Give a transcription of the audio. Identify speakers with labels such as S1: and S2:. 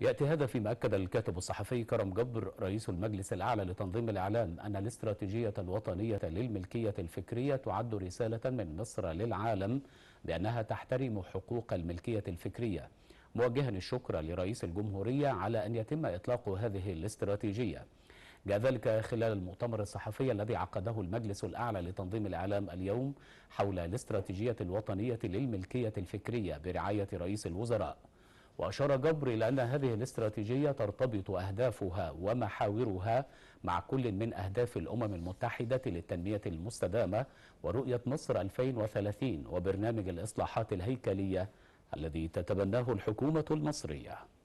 S1: يأتي هذا فيما أكد الكاتب الصحفي كرم جبر رئيس المجلس الأعلى لتنظيم الإعلام أن الاستراتيجية الوطنية للملكية الفكرية تعد رسالة من مصر للعالم بأنها تحترم حقوق الملكية الفكرية موجها الشكر لرئيس الجمهورية على أن يتم إطلاق هذه الاستراتيجية جاء ذلك خلال المؤتمر الصحفي الذي عقده المجلس الأعلى لتنظيم الإعلام اليوم حول الاستراتيجية الوطنية للملكية الفكرية برعاية رئيس الوزراء وأشار جبر إلى أن هذه الاستراتيجية ترتبط أهدافها ومحاورها مع كل من أهداف الأمم المتحدة للتنمية المستدامة ورؤية مصر 2030 وبرنامج الإصلاحات الهيكلية الذي تتبناه الحكومة المصرية